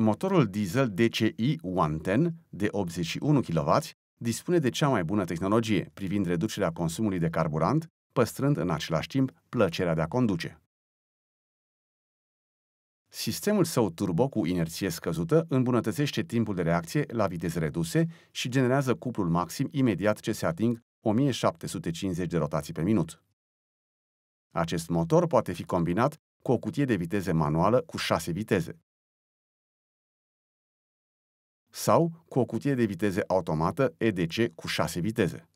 Motorul diesel DCI OneTen de 81 kW dispune de cea mai bună tehnologie privind reducerea consumului de carburant, păstrând în același timp plăcerea de a conduce. Sistemul său turbo cu inerție scăzută îmbunătățește timpul de reacție la viteze reduse și generează cuplul maxim imediat ce se ating 1750 de rotații pe minut. Acest motor poate fi combinat cu o cutie de viteze manuală cu 6 viteze, sau cu o cutie de viteze automată EDC cu 6 viteze.